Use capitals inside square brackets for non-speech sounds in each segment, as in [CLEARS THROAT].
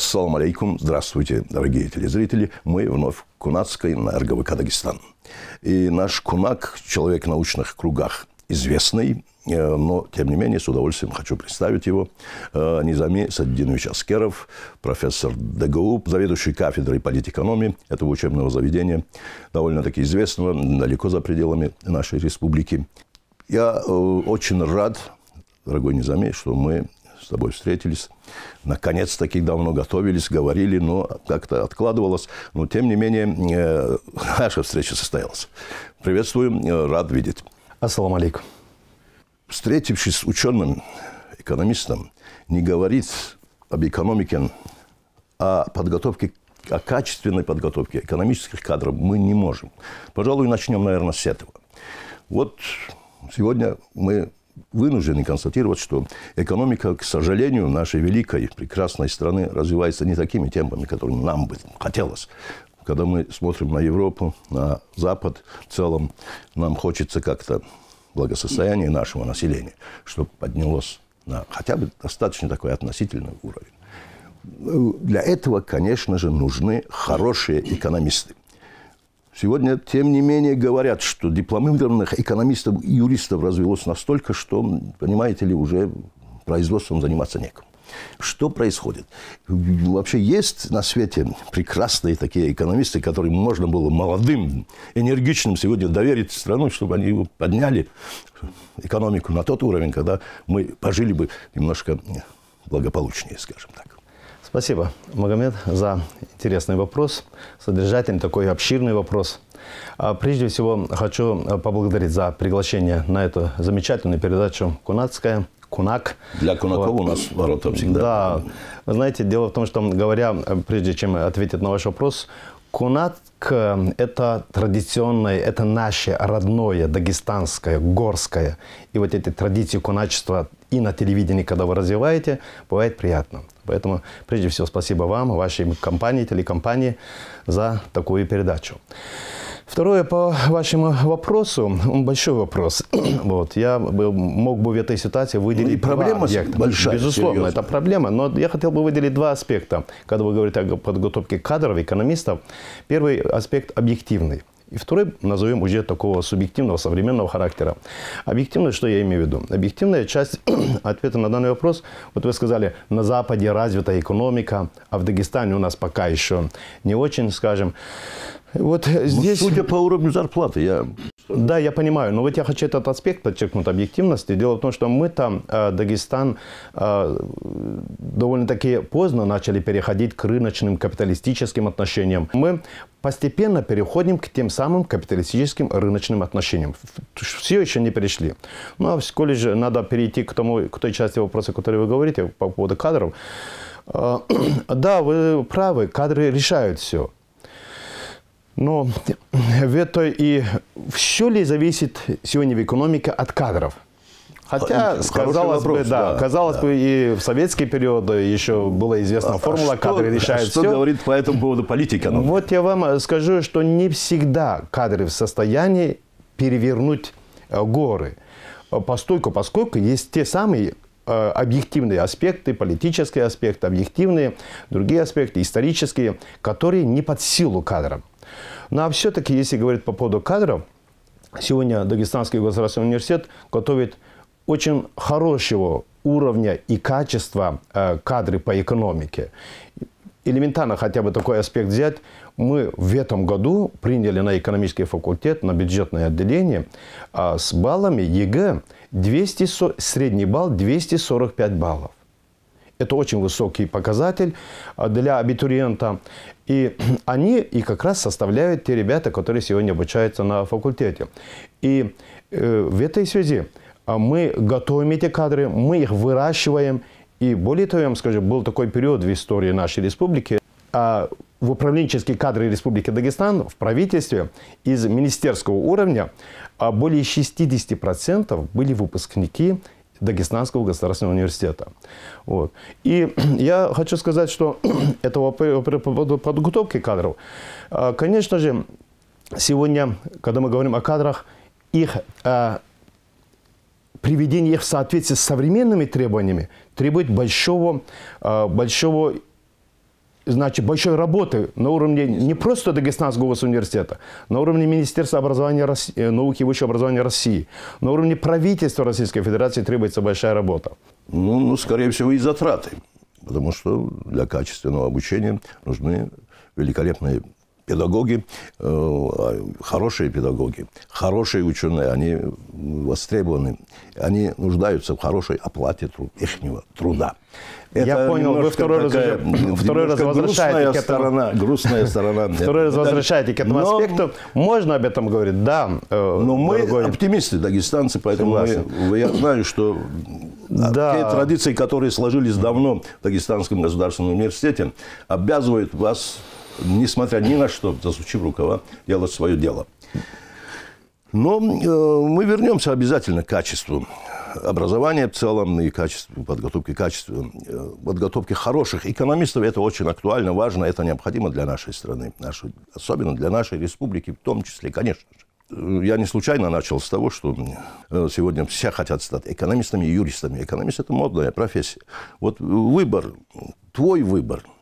Ассалам алейкум. Здравствуйте, дорогие телезрители. Мы вновь в Кунацкой на РГВК Дагестан. И наш Кунак, человек в научных кругах, известный, э, но, тем не менее, с удовольствием хочу представить его. Э, Низами Саддинович Аскеров, профессор ДГУ, заведующий кафедрой политэкономии этого учебного заведения, довольно-таки известного, далеко за пределами нашей республики. Я э, очень рад, дорогой Низами, что мы с тобой встретились наконец-таки давно готовились, говорили, но как-то откладывалось. Но, тем не менее, э, наша встреча состоялась. Приветствую, э, рад видеть. Ассаламу алейкум. Встретившись с ученым, экономистом, не говорит об экономике, о а подготовке о качественной подготовке экономических кадров мы не можем. Пожалуй, начнем, наверное, с этого. Вот сегодня мы вынуждены констатировать, что экономика, к сожалению, нашей великой, прекрасной страны развивается не такими темпами, которыми нам бы хотелось. Когда мы смотрим на Европу, на Запад в целом, нам хочется как-то благосостояние нашего населения, чтобы поднялось на хотя бы достаточно такой относительный уровень. Для этого, конечно же, нужны хорошие экономисты. Сегодня, тем не менее, говорят, что дипломированных экономистов и юристов развелось настолько, что, понимаете ли, уже производством заниматься некому. Что происходит? Вообще есть на свете прекрасные такие экономисты, которым можно было молодым, энергичным сегодня доверить страну, чтобы они подняли, экономику на тот уровень, когда мы пожили бы немножко благополучнее, скажем так. Спасибо, Магомед, за интересный вопрос, содержательный, такой обширный вопрос. А, прежде всего, хочу а, поблагодарить за приглашение на эту замечательную передачу «Кунацкая». Кунак. Для Кунаков вот. у нас ворота всегда. Да. Вы знаете, дело в том, что, говоря, прежде чем ответить на ваш вопрос, Кунак – это традиционное, это наше родное, дагестанское, горское. И вот эти традиции куначества и на телевидении, когда вы развиваете, бывает приятно. Поэтому, прежде всего, спасибо вам, вашей компании, телекомпании за такую передачу. Второе, по вашему вопросу, большой вопрос. [CLEARS THROAT] вот, я бы, мог бы в этой ситуации выделить ну, проблема объекта. большая, Безусловно, серьезно. это проблема, но я хотел бы выделить два аспекта. Когда вы говорите о подготовке кадров, экономистов, первый аспект объективный. И второй, назовем уже такого субъективного, современного характера. Объективность, что я имею в виду? Объективная часть [CLEARS THROAT] ответа на данный вопрос. Вот вы сказали, на Западе развита экономика, а в Дагестане у нас пока еще не очень, скажем. Вот здесь... Судя по уровню зарплаты, я... Да, я понимаю, но вот я хочу этот аспект подчеркнуть объективности. Дело в том, что мы там, э, Дагестан, э, довольно-таки поздно начали переходить к рыночным капиталистическим отношениям. Мы постепенно переходим к тем самым капиталистическим рыночным отношениям. Все еще не перешли. Ну, а в школе же надо перейти к, тому, к той части вопроса, о вы говорите по поводу кадров. Э, [CLEARS THROAT] да, вы правы, кадры решают все. Но в это и все ли зависит сегодня в экономике от кадров? Хотя, Хороший казалось вопрос, бы, да, да, казалось да. бы, и в советские периоды еще была известна а формула, а что, которая решает что все. Что говорит по этому поводу политика? Ну? Вот я вам скажу, что не всегда кадры в состоянии перевернуть э, горы. Постойку, поскольку есть те самые э, объективные аспекты, политические аспекты, объективные, другие аспекты, исторические, которые не под силу кадрам. Но ну, а все-таки, если говорить по поводу кадров, сегодня Дагестанский государственный университет готовит очень хорошего уровня и качества э, кадры по экономике. Элементарно хотя бы такой аспект взять. Мы в этом году приняли на экономический факультет, на бюджетное отделение э, с баллами ЕГЭ 200, средний балл 245 баллов. Это очень высокий показатель а, для абитуриента. И [CLEARS THROAT] они и как раз составляют те ребята, которые сегодня обучаются на факультете. И э, в этой связи а, мы готовим эти кадры, мы их выращиваем. И более того, я вам скажу, был такой период в истории нашей республики, а, в управленческие кадры Республики Дагестан в правительстве из министерского уровня более 60% были выпускники Дагестанского государственного университета. Вот. И [CLEARS THROAT] я хочу сказать, что [CLEARS THROAT] этого подготовки кадров, а, конечно же, сегодня, когда мы говорим о кадрах, их а, приведение их в соответствии с современными требованиями требует большого, а, большого значит, большой работы на уровне не просто Дагестанского госуниверситета, на уровне Министерства образования России, э, науки и высшего образования России, на уровне правительства Российской Федерации требуется большая работа. Ну, ну скорее всего, и затраты. Потому что для качественного обучения нужны великолепные педагоги, э, а, хорошие педагоги, хорошие ученые, они востребованы, они нуждаются в хорошей оплате труд, их труда. Это Я понял, вы второй раз, такая, уже, второй раз возвращаете к этому. Сторона, грустная сторона. [LAUGHS] Второй раз возвращаете к этому аспекту. Можно об этом говорить? Да. Э, Но мы оптимисты, дагестанцы, поэтому я знаю, что да. те традиции, которые сложились давно в Дагестанском государственном университете, обязывают вас, несмотря ни на что, засучив рукава, делать свое дело. Но э, мы вернемся обязательно к качеству. Образование в целом и качество, подготовки, качества, э, подготовки хороших экономистов. Это очень актуально, важно, это необходимо для нашей страны, нашей, особенно для нашей республики в том числе, конечно же. Э, я не случайно начал с того, что э, сегодня все хотят стать экономистами и юристами. Экономист – это модная профессия. Вот выбор, твой выбор –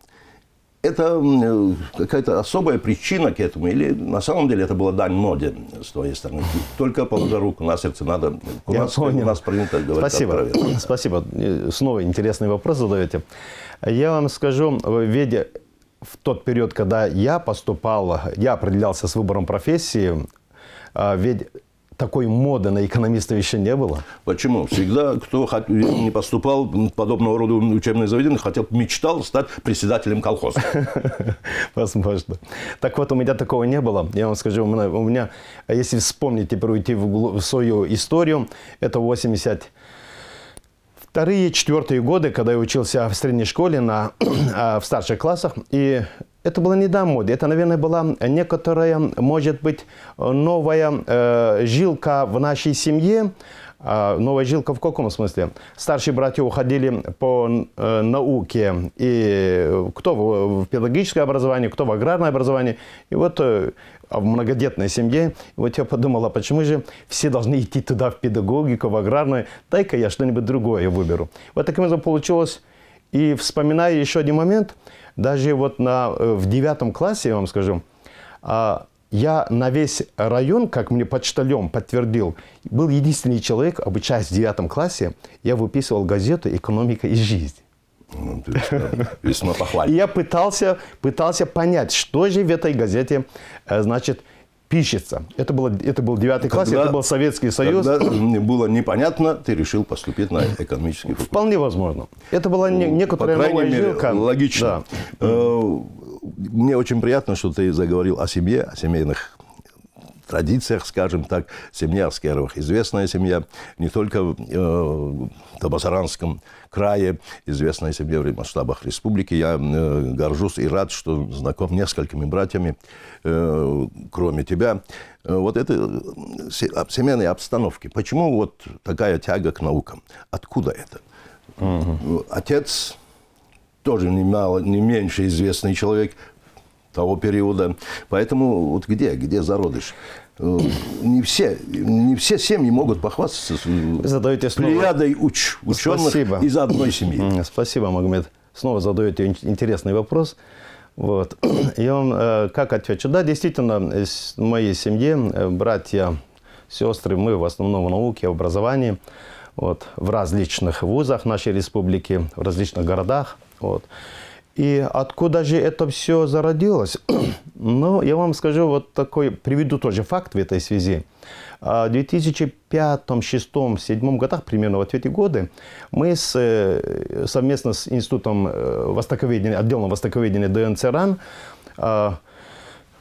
это э, какая-то особая причина к этому, или на самом деле это была дань моде с твоей стороны. Только положа руку на сердце, надо. У, нас, у нас принято говорить Спасибо. Откровенно. Спасибо. Снова интересный вопрос задаете. Я вам скажу, ведь в тот период, когда я поступал, я определялся с выбором профессии, а, ведь такой моды на экономистов еще не было. Почему? Всегда, кто не поступал подобного рода учебные заведения, хотел, мечтал стать председателем колхоза. [LAUGHS] Возможно. Так вот, у меня такого не было. Я вам скажу, у меня, у меня если вспомнить, теперь уйти в свою историю, это 80 Вторые, четвертые годы, когда я учился в средней школе на, [CLEARS THROAT] а, в старших классах, и это было не до моды. Это, наверное, была некоторая, может быть, новая э, жилка в нашей семье. Э, новая жилка в каком смысле? Старшие братья уходили по э, науке. И кто в, в педагогическое образование, кто в аграрное образование. И вот э, в многодетной семье. И вот я подумала, почему же все должны идти туда, в педагогику, в аграрную? Дай-ка я что-нибудь другое выберу. Вот таким образом получилось и вспоминая еще один момент, даже вот на, э, в девятом классе, я вам скажу, а, я на весь район, как мне почтальон подтвердил, был единственный человек, обучаясь в девятом классе, я выписывал газету «Экономика и жизнь». Ну, ты, весьма похвально. И я пытался, пытался понять, что же в этой газете, э, значит, пишется. Это, было, это был 9 класс, когда, это был Советский Союз. Когда было непонятно, ты решил поступить на экономический факультет. Вполне возможно. Это была не, ну, некоторая По крайней мере, жилка. логично. Да. Э, мне очень приятно, что ты заговорил о семье, о семейных традициях, скажем так, семья Аскеровых. Известная семья не только э, в Табасаранском крае, известная семья в масштабах республики. Я э, горжусь и рад, что знаком несколькими братьями, э, кроме тебя. Вот это а, семейные обстановки. Почему вот такая тяга к наукам? Откуда это? Угу. Отец тоже немало, не меньше известный человек, того периода. Поэтому вот где, где зародыш? Э, не все, не все семьи могут похвастаться задаете снова. плеядой уч, ученых Спасибо. из одной семьи. Спасибо, Магомед. Снова задаете интересный вопрос. Вот. [CLEARS THROAT] И он, э, как отвечу, да, действительно, в моей семье э, братья, сестры, мы в основном в науке, в образовании, вот, в различных вузах нашей республики, в различных городах. Вот. И откуда же это все зародилось? [CLEARS THROAT] ну, я вам скажу вот такой, приведу тоже факт в этой связи. А, в 2005, 2006, 2007 годах, примерно вот в эти годы, мы с, э, совместно с Институтом э, востоковедения, отделом востоковедения ДНЦРАН РАН, а,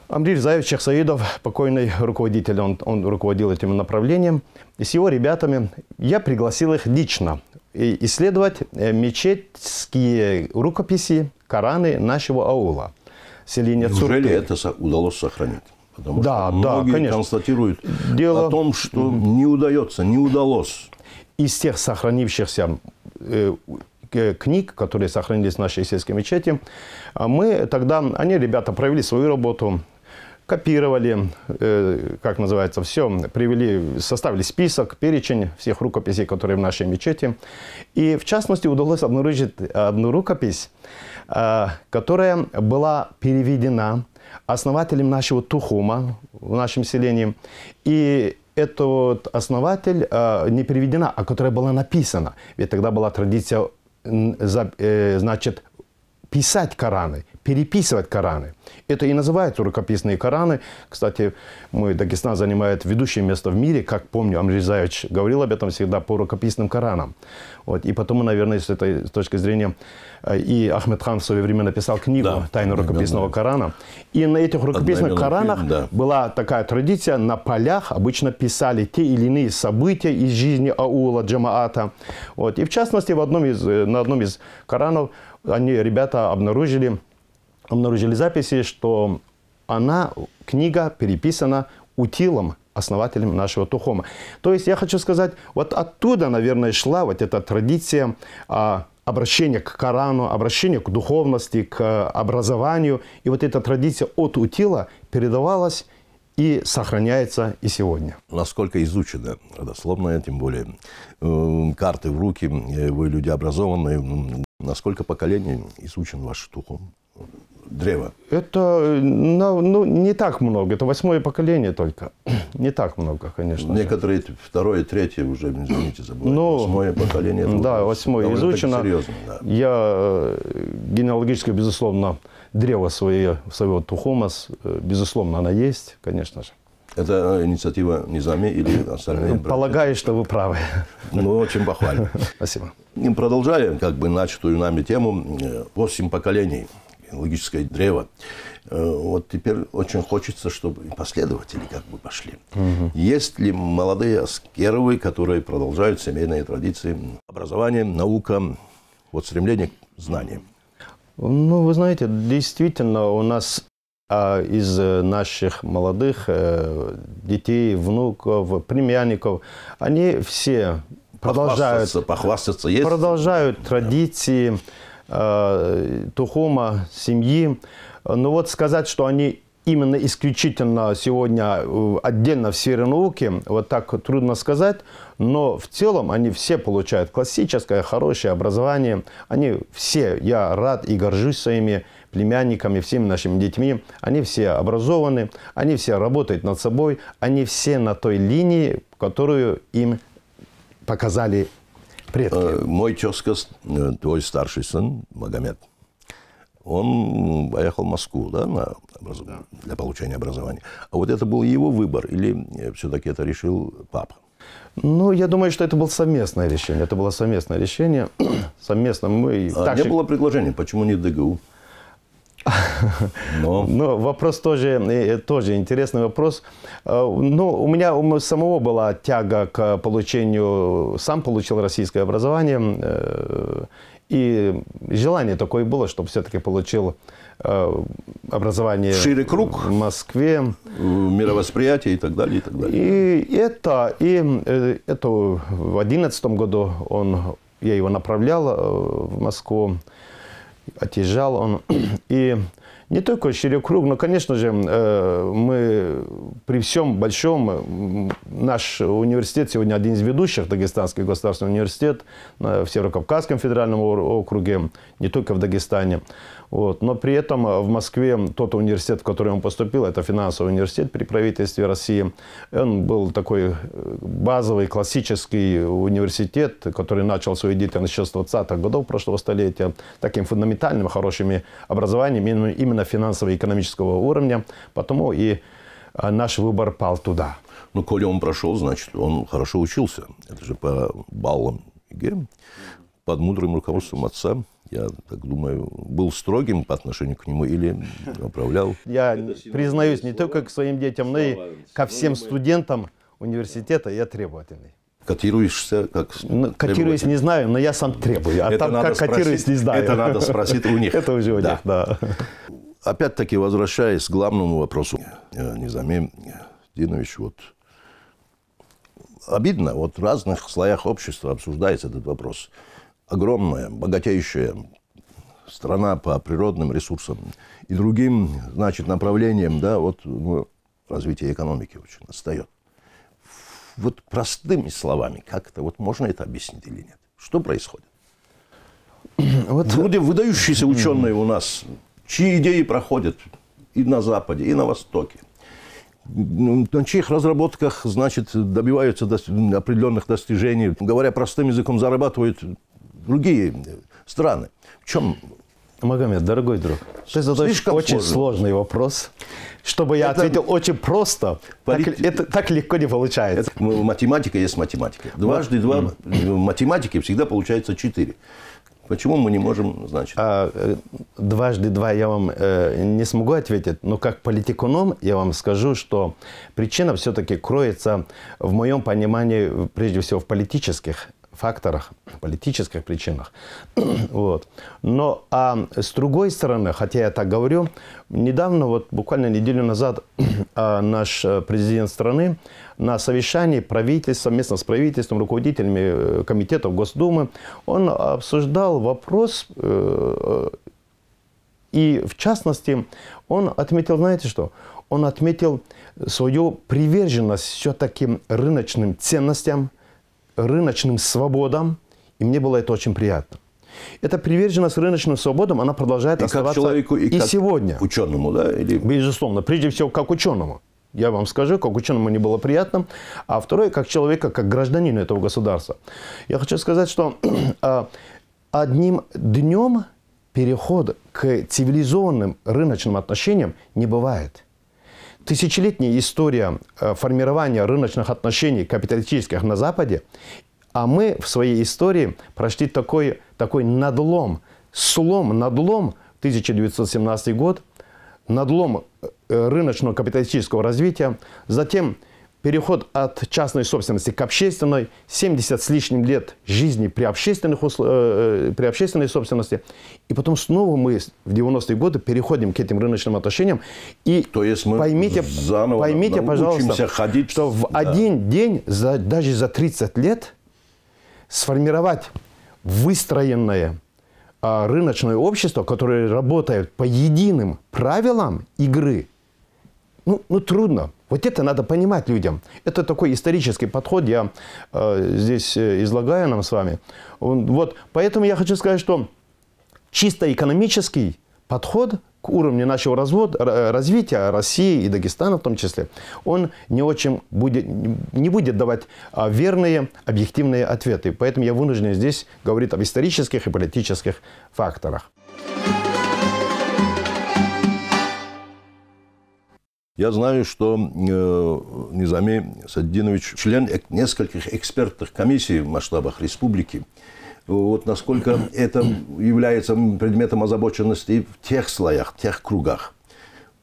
Амриль Заев Чехсаидов, покойный руководитель, он, он руководил этим направлением, и с его ребятами я пригласил их лично э, исследовать мечетские рукописи Кораны нашего аула. Селения Неужели Цурты. это удалось сохранить? Потому да, что многие да, конечно. констатируют Дело... о том, что не удается, не удалось. Из тех сохранившихся э, книг, которые сохранились в нашей сельской мечети, а мы тогда, они, ребята, провели свою работу, копировали, э, как называется, все, привели, составили список, перечень всех рукописей, которые в нашей мечети. И в частности удалось обнаружить одну рукопись, э, которая была переведена основателем нашего Тухума в нашем селении. И вот основатель э, не переведена, а которая была написана. Ведь тогда была традиция э, значит, писать Кораны, переписывать Кораны. Это и называется рукописные Кораны. Кстати, мы, Дагестан занимает ведущее место в мире. Как помню, Амризаевич говорил об этом всегда по рукописным Коранам. Вот. И потому, наверное, с этой с точки зрения... Э, и Ахмед Хан в свое время написал книгу да, «Тайны рукописного Корана». И на этих рукописных Коранах да. была такая традиция. На полях обычно писали те или иные события из жизни аула, джамаата. Вот. И в частности, в одном из, э, на одном из Коранов – они, ребята обнаружили, обнаружили записи, что она, книга переписана утилом, основателем нашего Тухома. То есть я хочу сказать, вот оттуда, наверное, шла вот эта традиция а, обращения к Корану, обращения к духовности, к э, образованию. И вот эта традиция от утила передавалась и сохраняется и сегодня. Насколько изучена родословная, тем более э, карты в руки, э, вы люди образованные, Насколько поколений изучен ваш штухом? Древо. Это э, ну, ну, не так много. Это восьмое поколение только. [CLEARS THROAT] Не так много, конечно. Некоторые же. второе, третье уже, извините, забыл. Но, ну, восьмое поколение. Это да, восьмое изучено. Серьезно, да. Я э, генеалогически, безусловно, древо свое, своего тухумас э, безусловно, она есть, конечно же. Это инициатива Низами или остальные? Ну, полагаю, что вы правы. Ну, очень похвально. Спасибо. И продолжая как бы начатую нами тему, 8 э, поколений, логическое древо. Э, вот теперь очень хочется, чтобы последователи как бы пошли. Угу. Есть ли молодые аскеровы, которые продолжают семейные традиции, образование, наука, вот стремление к знаниям? Ну, вы знаете, действительно, у нас а из э, наших молодых э, детей, внуков, племянников, они все продолжают, похвастаться, похвастаться есть? продолжают традиции э, тухума, семьи. Но ну вот сказать, что они именно исключительно сегодня э, отдельно в сфере науки, вот так трудно сказать, но в целом они все получают классическое, хорошее образование, они все, я рад и горжусь своими племянниками, всеми нашими детьми. Они все образованы, они все работают над собой, они все на той линии, которую им показали предки. Э, мой тезка, э, твой старший сын, Магомед, он поехал в Москву да, на образ... для получения образования. А вот это был его выбор или э, все-таки это решил папа? Ну, я думаю, что это было совместное решение. Это было совместное решение. [CLEARS THROAT] Совместно мы... А так не же... было предложения, почему не ДГУ? Но, Но ну, вопрос тоже, э, тоже интересный вопрос. Э, ну, у меня у самого была тяга к получению, сам получил российское образование, э, и желание такое было, чтобы все-таки получил образование Шире круг в Москве. Мировосприятие и так далее. И, так далее. и это, и это в 2011 году он, я его направлял в Москву отъезжал он. [CLEARS THROAT] И не только Щерекруг, но, конечно же, э, мы при всем большом, э, наш университет сегодня один из ведущих, Дагестанский государственный университет э, в Северокавказском федеральном округе, не только в Дагестане. Вот. Но при этом э, в Москве тот университет, в который он поступил, это финансовый университет при правительстве России, он был такой э, базовый классический университет, который начал свою деятельность еще с 20-х годов прошлого столетия, таким фундаментальным, хорошими образованием именно финансово-экономического уровня. Потому и э, наш выбор пал туда. Ну, коли он прошел, значит, он хорошо учился. Это же по баллам ЕГЭ, под мудрым руководством отца я так думаю, был строгим по отношению к нему или управлял? [LAUGHS] Я признаюсь не только к своим детям, но и ко ну, всем студентам университета я требовательный. Котируешься как? Ну, котируюсь не знаю, но я сам требую. А это там как спросить, котируюсь, не знаю. Это надо [LAUGHS] спросить у них. Это уже у них, да. Опять-таки, возвращаясь к главному вопросу, э, Низами э, Динович, вот обидно, вот в разных слоях общества обсуждается этот вопрос – огромная, богатейшая страна по природным ресурсам и другим, значит, направлениям, да, вот ну, развитие экономики очень отстает. Вот простыми словами, как это, вот можно это объяснить или нет? Что происходит? [CLEARS THROAT] Вот... Люди, выдающиеся [CLEARS THROAT] ученые у нас, чьи идеи проходят и на Западе, и на Востоке, ну, на чьих разработках, значит, добиваются определенных достижений, говоря простым языком, зарабатывают другие э, страны. В чем Магомед, дорогой друг, ты задаешь Слишком очень сложный. сложный вопрос. Чтобы я это ответил очень просто, полит... так, это так легко не получается. Это, математика есть математика. Дважды два в математике всегда получается четыре. Почему мы не можем, значит... А, э, дважды два я вам э, не смогу ответить, но как политиконом я вам скажу, что причина все-таки кроется, в моем понимании, прежде всего в политических факторах, политических причинах. [CLEARS THROAT] вот. Но а с другой стороны, хотя я так говорю, недавно, вот буквально неделю назад, [CLEARS THROAT] а, наш э, президент страны на совещании правительства, совместно с правительством, руководителями э, комитетов Госдумы, он обсуждал вопрос, э, и в частности, он отметил, знаете что, он отметил свою приверженность все-таки рыночным ценностям – рыночным свободам, и мне было это очень приятно. Эта приверженность рыночным свободам, она продолжает и оставаться как человеку, и, и как сегодня. ученому, да? Или... Безусловно. Прежде всего, как ученому. Я вам скажу, как ученому не было приятно. А второе, как человека, как гражданина этого государства. Я хочу сказать, что [CLEARS THROAT] а, одним днем переход к цивилизованным рыночным отношениям не бывает – тысячелетняя история э, формирования рыночных отношений капиталистических на Западе, а мы в своей истории прошли такой, такой надлом, слом, надлом 1917 год, надлом э, рыночного капиталистического развития, затем переход от частной собственности к общественной, 70 с лишним лет жизни при, общественных э, э, при общественной собственности. И потом снова мы в 90-е годы переходим к этим рыночным отношениям. И То есть мы поймите, заново поймите пожалуйста, ходить, что в да. один день, за, даже за 30 лет, сформировать выстроенное э, рыночное общество, которое работает по единым правилам игры, ну, ну трудно, вот это надо понимать людям. Это такой исторический подход, я э, здесь э, излагаю нам с вами. Вот, поэтому я хочу сказать, что чисто экономический подход к уровню нашего развод, э, развития России и Дагестана в том числе, он не очень будет, не будет давать а, верные, объективные ответы. Поэтому я вынужден здесь говорить об исторических и политических факторах. Я знаю, что э, Низами Саддинович член нескольких экспертных комиссий в масштабах республики. Вот насколько это является предметом озабоченности в тех слоях, в тех кругах.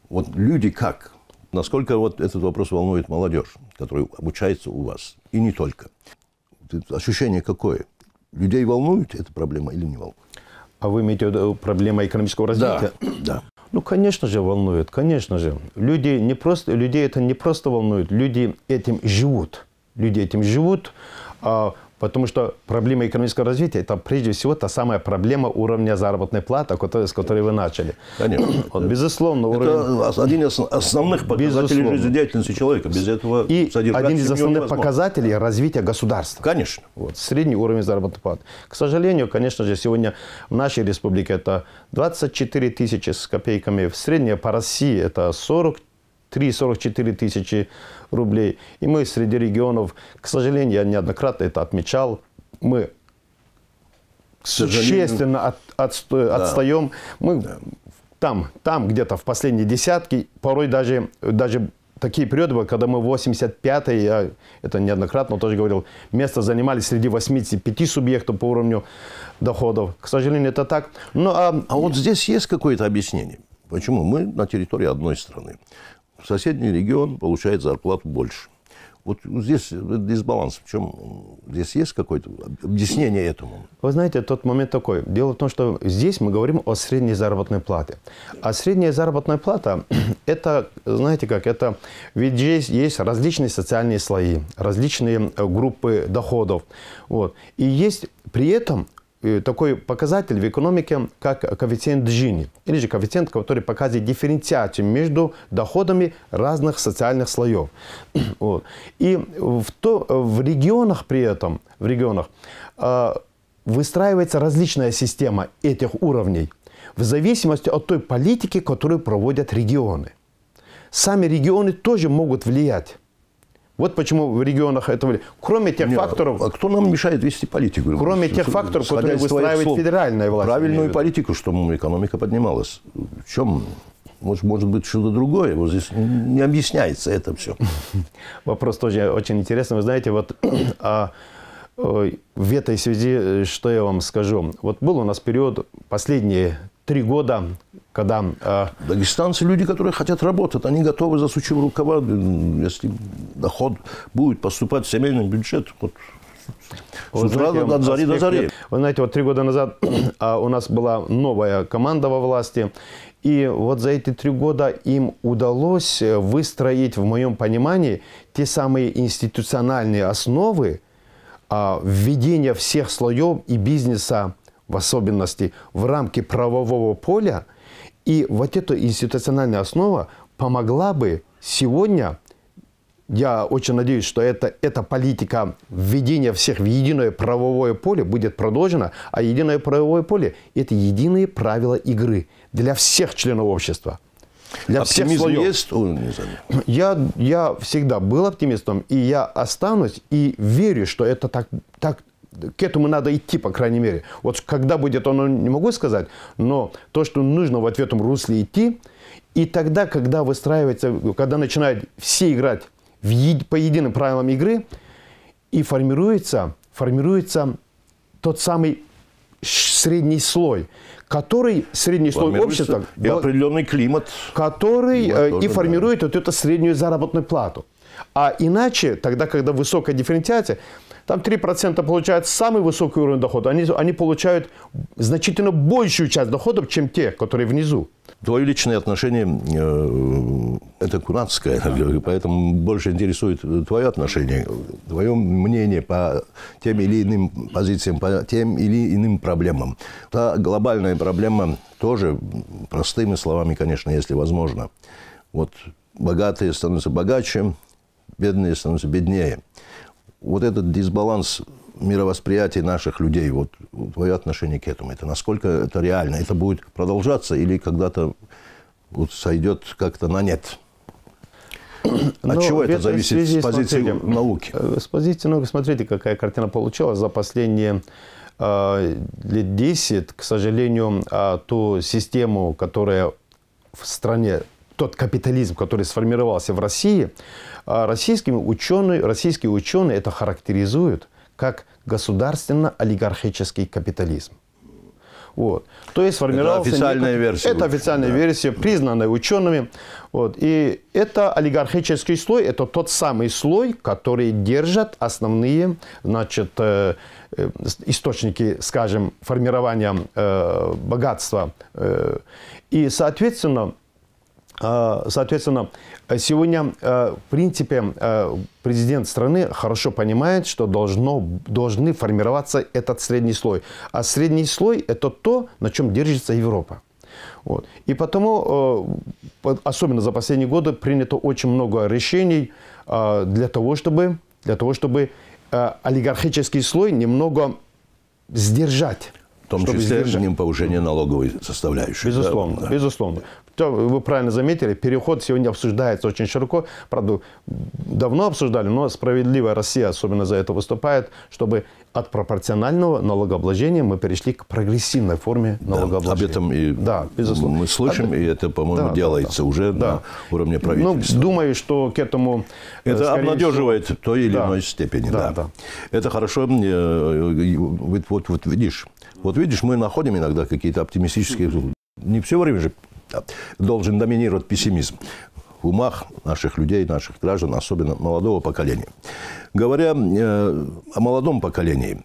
Вот люди как? Насколько вот этот вопрос волнует молодежь, которая обучается у вас? И не только. Ощущение какое? Людей волнует эта проблема или не волнует? А вы имеете в виду проблема экономического развития? Да, да. Ну, конечно же, волнует, конечно же. Люди не просто, людей это не просто волнует, люди этим живут. Люди этим живут, а Потому что проблема экономического развития – это прежде всего та самая проблема уровня заработной платы, с которой вы начали. Конечно. [CLEARS THROAT] Он, безусловно, уровень... Это один из основных показателей безусловно. жизнедеятельности человека. Без этого И один из основных показателей развития государства. Конечно. Вот, средний уровень заработной платы. К сожалению, конечно же, сегодня в нашей республике это 24 тысячи с копейками. В среднем по России это 40 43-44 тысячи рублей. И мы среди регионов, к сожалению, я неоднократно это отмечал, мы существенно от, от, да. отстаем. Мы да. там, там где-то в последней десятке, порой даже, даже такие периоды, когда мы 85-й, я это неоднократно тоже говорил, место занимали среди 85 субъектов по уровню доходов. К сожалению, это так. Но, ну, а... а вот здесь есть какое-то объяснение? Почему? Мы на территории одной страны соседний регион получает зарплату больше. Вот здесь дисбаланс. В чем здесь есть какое-то объяснение этому? Вы знаете, тот момент такой. Дело в том, что здесь мы говорим о средней заработной плате. А средняя заработная плата, [CLEARS THROAT] это, знаете как, это ведь здесь есть различные социальные слои, различные э, группы доходов. Вот. И есть при этом Э, такой показатель в экономике, как коэффициент Джини, или же коэффициент, который показывает дифференциацию между доходами разных социальных слоев. [CLEARS THROAT] вот. И в, то, в регионах при этом, в регионах, э, выстраивается различная система этих уровней в зависимости от той политики, которую проводят регионы. Сами регионы тоже могут влиять вот почему в регионах этого... Кроме тех Нет, факторов... А кто нам мешает вести политику? Кроме тех факторов, которые выстраивает слов, федеральная власть. Правильную политику, чтобы экономика поднималась. В чем... Может, может быть, что-то другое. Вот здесь не объясняется это все. [LAUGHS] Вопрос тоже очень интересный. Вы знаете, вот [CLEARS THROAT] а, э, в этой связи, э, что я вам скажу. Вот был у нас период, последние три года когда... Э... Дагестанцы люди, которые хотят работать, они готовы засучить рукава, э, если доход будет поступать в семейный бюджет, вот с вот знаете, от зари до зари. Вы знаете, вот три года назад [CLEARS THROAT] а, у нас была новая команда во власти. И вот за эти три года им удалось э, выстроить, в моем понимании, те самые институциональные основы а, введения всех слоев и бизнеса, в особенности в рамки правового поля – и вот эта институциональная основа помогла бы сегодня, я очень надеюсь, что это, эта политика введения всех в единое правовое поле будет продолжена, а единое правовое поле – это единые правила игры для всех членов общества. Для Оптимизм всех слоев. есть у я, я всегда был оптимистом, и я останусь, и верю, что это так, так, к этому надо идти, по крайней мере. Вот когда будет оно, не могу сказать, но то, что нужно в ответом русле идти, и тогда, когда выстраивается, когда начинают все играть в еди, по единым правилам игры, и формируется, формируется тот самый средний слой, который средний слой общества... И определенный климат. Который э, и формирует да. вот эту среднюю заработную плату. А иначе, тогда, когда высокая дифференциация, там 3% получают самый высокий уровень дохода, они, они получают значительно большую часть доходов, чем те, которые внизу. Твое личное отношение э, это курантское, поэтому больше интересует твое отношение, твое мнение по тем или иным позициям, по тем или иным проблемам. Та глобальная проблема тоже, простыми словами, конечно, если возможно. Вот богатые становятся богаче, бедные становятся беднее. Вот этот дисбаланс мировосприятий наших людей, вот твое отношение к этому, это насколько это реально? Это будет продолжаться или когда-то вот сойдет как-то на нет? От ну, чего это зависит с позиции смотрите, науки? С позиции науки, смотрите, какая картина получалась за последние а, лет 10. К сожалению, а, ту систему, которая в стране тот капитализм, который сформировался в России, а, российские ученые, российские ученые это характеризуют как государственно-олигархический капитализм. Вот. То есть сформировался... Это официальная некий... версия. Это официальная да. версия, признанная учеными. Вот. И это олигархический слой, это тот самый слой, который держит основные значит, э, э, источники, скажем, формирования э, богатства. Э. и, соответственно, а, соответственно, сегодня, а, в принципе, а, президент страны хорошо понимает, что должно, должны формироваться этот средний слой. А средний слой – это то, на чем держится Европа. Вот. И потому, особенно за последние годы, принято очень много решений для того, чтобы, для того, чтобы олигархический слой немного сдержать. В том числе сдержать. повышение налоговой составляющей. Безусловно, да? безусловно. То, вы правильно заметили, переход сегодня обсуждается очень широко. Правда, давно обсуждали, но справедливая Россия особенно за это выступает, чтобы от пропорционального налогообложения мы перешли к прогрессивной форме налогообложения. Да, об этом и да, безусловно. мы слышим, и это, по-моему, да, делается да, да. уже да. на уровне ну, правительства. Ну, думаю, что к этому... Э, это обнадеживает всего... той или да. иной степени. Да, да. Да. Это хорошо. Э, вот, вот, вот видишь, вот видишь, мы находим иногда какие-то оптимистические... Не все время же должен доминировать пессимизм в умах наших людей, наших граждан, особенно молодого поколения. Говоря э, о молодом поколении,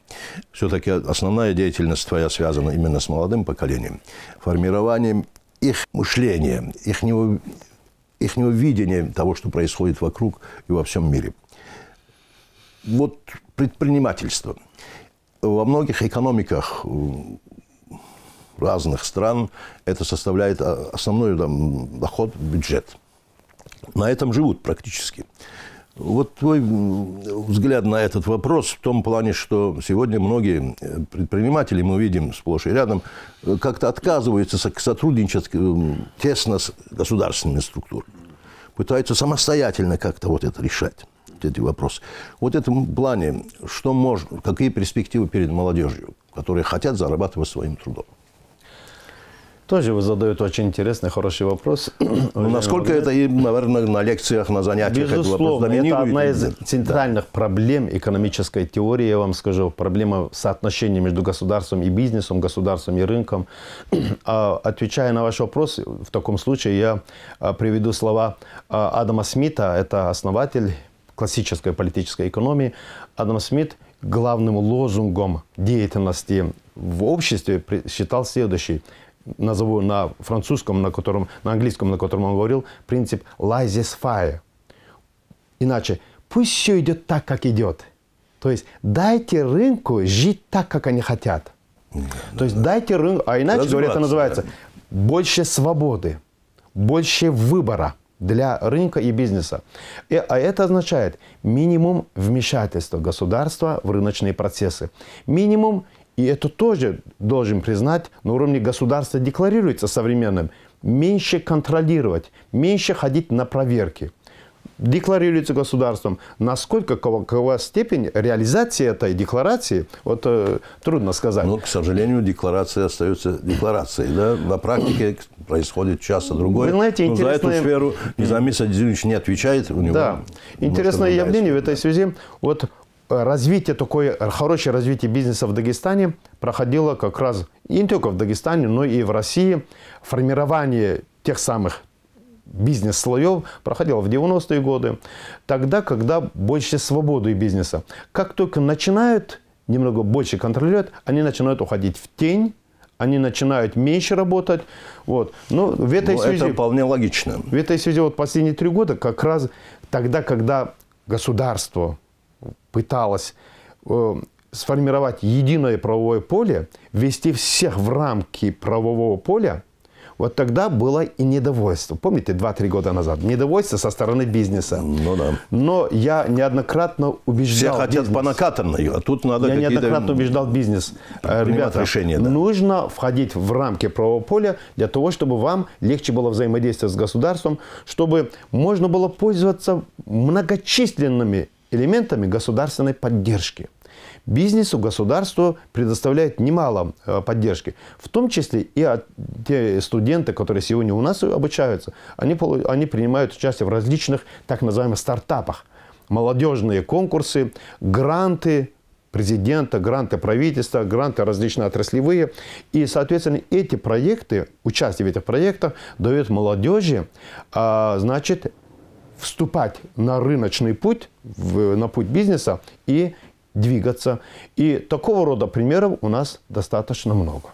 все-таки основная деятельность твоя связана именно с молодым поколением, формированием их мышления, их, их видения того, что происходит вокруг и во всем мире. Вот предпринимательство. Во многих экономиках разных стран, это составляет а, основной там, доход, бюджет. На этом живут практически. Вот твой взгляд на этот вопрос в том плане, что сегодня многие э, предприниматели, мы видим сплошь и рядом, э, как-то отказываются сотрудничать э, тесно с государственными структурами. Пытаются самостоятельно как-то вот это решать, эти вопросы. Вот в этом плане, что можно, какие перспективы перед молодежью, которые хотят зарабатывать своим трудом? Тоже вы задаете очень интересный, хороший вопрос. [CLEARS THROAT] Насколько это и, наверное, на лекциях, на занятиях? Безусловно, это, это одна из центральных проблем экономической теории, я вам скажу. Проблема соотношения между государством и бизнесом, государством и рынком. [CLEARS THROAT] А, отвечая на ваш вопрос, в таком случае я а, приведу слова а, Адама Смита, это основатель классической политической экономии. Адам Смит главным лозунгом деятельности в обществе считал следующий – назову на французском, на, котором, на английском, на котором он говорил, принцип laissez-faire. Иначе, пусть все идет так, как идет. То есть дайте рынку жить так, как они хотят. Да, ну То да, есть да. дайте рынку, а иначе, говорят, это называется да. больше свободы, больше выбора для рынка и бизнеса. И, а это означает минимум вмешательства государства в рыночные процессы, минимум и это тоже, должен признать, на уровне государства декларируется современным. Меньше контролировать, меньше ходить на проверки. Декларируется государством. Насколько, какова степень реализации этой декларации, вот э, трудно сказать. Но, ну, к сожалению, декларация остается декларацией. Да? На практике происходит часто а другое. Вы знаете, Но ну, интересное... за эту сферу Низамис Адизевич не отвечает. У него да. Интересное явление в этой связи. Вот Э, развитие, такое э, хорошее развитие бизнеса в Дагестане проходило как раз и не только в Дагестане, но и в России. Формирование тех самых бизнес-слоев проходило в 90-е годы, тогда, когда больше свободы бизнеса. Как только начинают немного больше контролировать, они начинают уходить в тень, они начинают меньше работать. Вот. Но ну, в этой Но ну, связи... Это вполне логично. В этой связи вот последние три года как раз тогда, когда государство пыталась э, сформировать единое правовое поле, ввести всех в рамки правового поля, вот тогда было и недовольство. Помните, 2-3 года назад? Недовольство со стороны бизнеса. Ну да. Но я неоднократно убеждал Все хотят бизнес. по накатанной, а тут надо Я неоднократно убеждал бизнес. Э, ребята, решение, да. нужно входить в рамки правового поля для того, чтобы вам легче было взаимодействовать с государством, чтобы можно было пользоваться многочисленными элементами государственной поддержки. Бизнесу государство предоставляет немало э, поддержки, в том числе и от те студенты, которые сегодня у нас обучаются, они, они принимают участие в различных так называемых стартапах. Молодежные конкурсы, гранты президента, гранты правительства, гранты различные отраслевые. И, соответственно, эти проекты, участие в этих проектах дает молодежи, а, значит, вступать на рыночный путь, в, на путь бизнеса и двигаться. И такого рода примеров у нас достаточно много.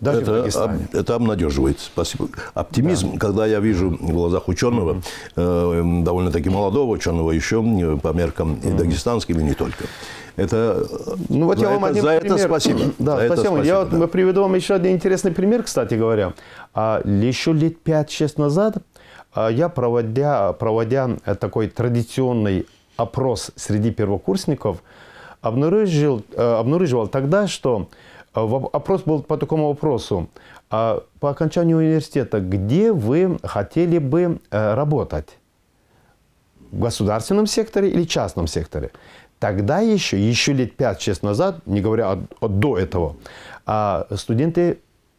Даже это, об, это обнадеживает. Спасибо. Оптимизм, да. когда я вижу в глазах ученого, mm-hmm. э, довольно-таки молодого ученого еще, по меркам mm-hmm. дагестанским и не только. Это, ну, вот за, я вам это, [CLEARS THROAT] за это спасибо. Да, за спасибо. Это спасибо я да. приведу вам еще один интересный пример, кстати говоря. А, еще лет 5-6 назад а я, проводя, проводя э, такой традиционный опрос среди первокурсников, обнаружил, э, обнаруживал тогда, что э, опрос был по такому вопросу. А по окончанию университета, где вы хотели бы работать? В государственном секторе или частном секторе? Тогда еще, еще лет 5-6 назад, не говоря о, о, до этого, а студенты,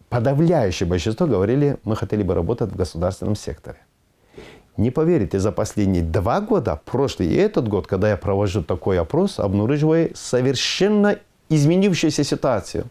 подавляющее большинство говорили, мы хотели бы работать в государственном секторе. Не поверите, за последние два года, прошлый и этот год, когда я провожу такой опрос, обнаруживаю совершенно изменившуюся ситуацию.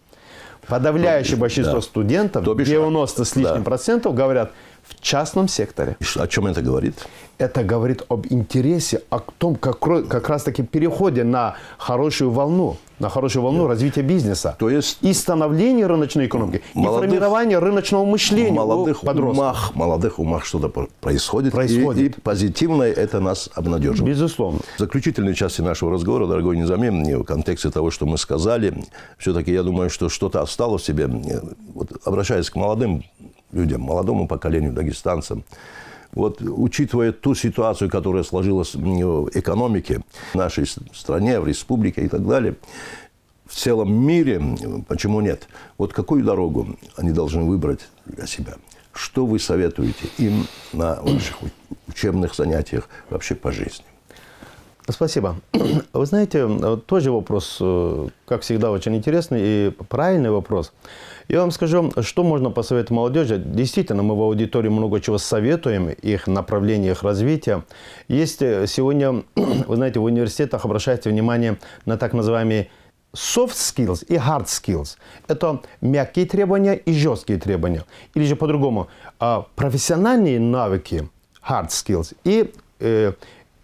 Подавляющее большинство да. студентов, бишь, 90 с лишним да. процентов, говорят – в частном секторе. И о чем это говорит? Это говорит об интересе, о том, как, как раз-таки переходе на хорошую волну, на хорошую волну Нет. развития бизнеса. То есть... И становление рыночной экономики, молодых, и формирование рыночного мышления молодых у подростков. Умах, молодых умах что-то происходит. Происходит. И, и позитивное это нас обнадеживает. Безусловно. В заключительной части нашего разговора, дорогой Низамин, в контексте того, что мы сказали, все-таки я думаю, что что-то осталось в себе. Вот, обращаясь к молодым людям, молодому поколению, дагестанцам. Вот учитывая ту ситуацию, которая сложилась в экономике в нашей стране, в республике и так далее, в целом мире, почему нет? Вот какую дорогу они должны выбрать для себя? Что вы советуете им на ваших учебных занятиях вообще по жизни? Спасибо. [CLEARS THROAT] Вы знаете, тоже вопрос, э, как всегда, очень интересный и правильный вопрос. Я вам скажу, что можно посоветовать молодежи. Действительно, мы в аудитории много чего советуем, их направлениях развития. Есть э, сегодня, [CLEARS THROAT] вы знаете, в университетах обращайте внимание на так называемые soft skills и hard skills. Это мягкие требования и жесткие требования. Или же по-другому, а, профессиональные навыки, hard skills и э,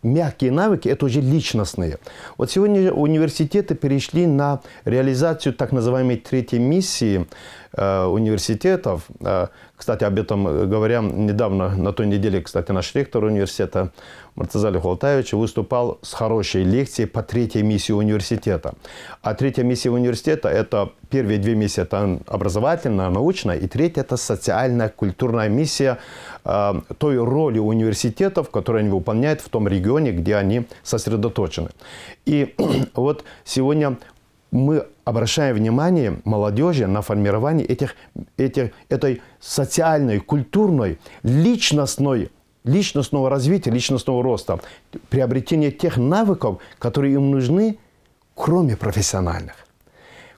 мягкие навыки – это уже личностные. Вот сегодня университеты перешли на реализацию так называемой третьей миссии э, университетов, э, кстати, об этом э, говоря, недавно, на той неделе, кстати, наш ректор университета Мартазали Хултаевич выступал с хорошей лекцией по третьей миссии университета. А третья миссия университета – это первые две миссии – это образовательная, научная, и третья – это социальная, культурная миссия э, той роли университетов, которую они выполняют в том регионе, где они сосредоточены. И [CLEARS THROAT] вот сегодня мы обращаем внимание молодежи на формирование этих, этих, этой социальной, культурной, личностной, личностного развития, личностного роста, приобретение тех навыков, которые им нужны, кроме профессиональных.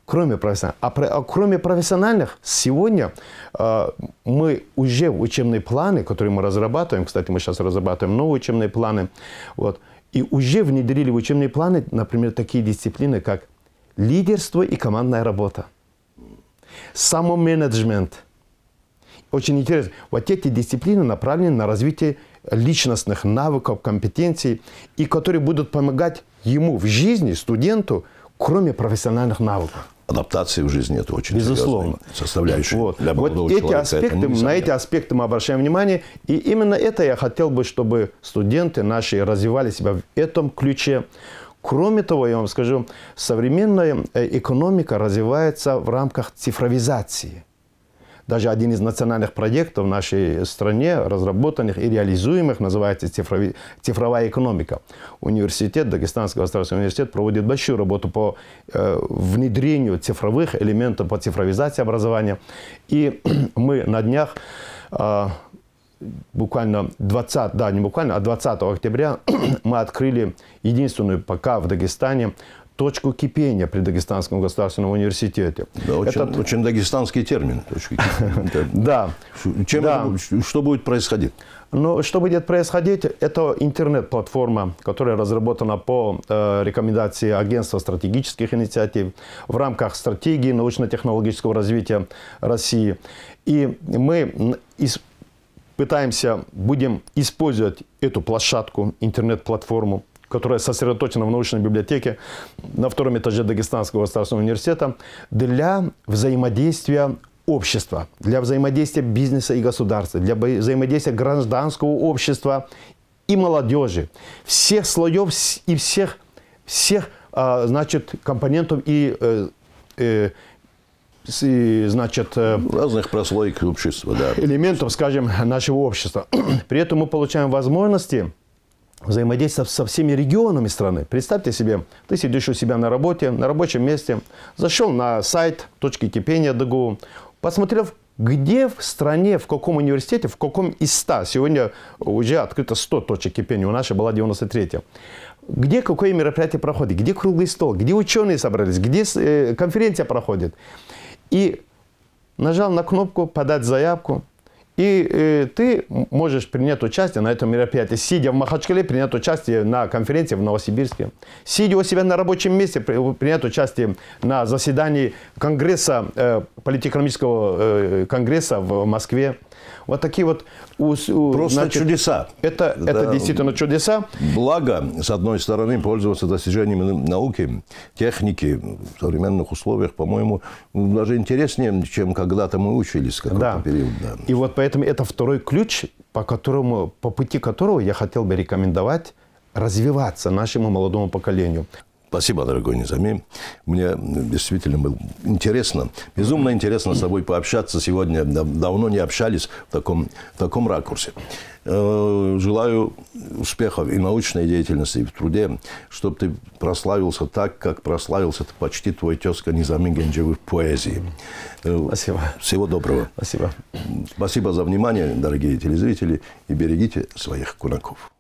Кроме профессиональных. А, про, а кроме профессиональных, сегодня э, мы уже в учебные планы, которые мы разрабатываем, кстати, мы сейчас разрабатываем новые учебные планы, вот, и уже внедрили в учебные планы, например, такие дисциплины, как лидерство и командная работа. Самоменеджмент. Очень интересно. Вот эти дисциплины направлены на развитие личностных навыков, компетенций, и которые будут помогать ему в жизни, студенту, кроме профессиональных навыков. Адаптации в жизни это очень Безусловно. составляющая вот. для вот эти человека. Аспекты, на эти аспекты мы обращаем внимание. И именно это я хотел бы, чтобы студенты наши развивали себя в этом ключе. Кроме того, я вам скажу, современная э, экономика развивается в рамках цифровизации. Даже один из национальных проектов в нашей стране, разработанных и реализуемых, называется цифрови... цифровая экономика. Университет, Дагестанский государственный университет проводит большую работу по э, внедрению цифровых элементов, по цифровизации образования. И [CLEARS THROAT] мы на днях э, буквально 20, да, не буквально, а 20 октября [CLEARS THROAT] мы открыли единственную пока в Дагестане точку кипения при Дагестанском государственном университете. Да, очень, Этот... очень дагестанский термин. [LAUGHS] Да. что будет происходить? Ну, что будет происходить, это интернет-платформа, которая разработана по э, рекомендации Агентства стратегических инициатив в рамках стратегии научно-технологического развития России. И мы из пытаемся, будем использовать эту площадку, интернет-платформу, которая сосредоточена в научной библиотеке на втором этаже Дагестанского государственного университета, для взаимодействия общества, для взаимодействия бизнеса и государства, для взаимодействия гражданского общества и молодежи, всех слоев и всех, всех а, значит, компонентов и э, э и, значит, э, разных прослоек общества, да. элементов, скажем, нашего общества. [CLEARS THROAT] При этом мы получаем возможности взаимодействовать со всеми регионами страны. Представьте себе, ты сидишь у себя на работе, на рабочем месте, зашел на сайт точки кипения ДГУ, посмотрел, где в стране, в каком университете, в каком из 100, сегодня уже открыто 100 точек кипения, у нашей была 93 -я. Где какое мероприятие проходит, где круглый стол, где ученые собрались, где э, конференция проходит и нажал на кнопку «Подать заявку», и э, ты можешь принять участие на этом мероприятии, сидя в Махачкале, принять участие на конференции в Новосибирске, сидя у себя на рабочем месте, принять участие на заседании Конгресса, э, политэкономического э, конгресса в Москве. Вот такие вот... Просто значит, чудеса. Это, да. действительно чудеса. Благо, с одной стороны, пользоваться достижениями науки, техники в современных условиях, по-моему, ну, даже интереснее, чем когда-то мы учились в какой-то да. период. Да. И вот поэтому это второй ключ, по, которому, по пути которого я хотел бы рекомендовать развиваться нашему молодому поколению. Спасибо, дорогой Низами. Мне действительно было интересно, безумно интересно с тобой пообщаться сегодня. Давно не общались в таком, в таком ракурсе. Э, желаю успехов и научной деятельности, и в труде, чтобы ты прославился так, как прославился ты почти твой тезка Низами Генджевы в поэзии. Э, Спасибо. Всего доброго. Спасибо. Спасибо за внимание, дорогие телезрители, и берегите своих кунаков.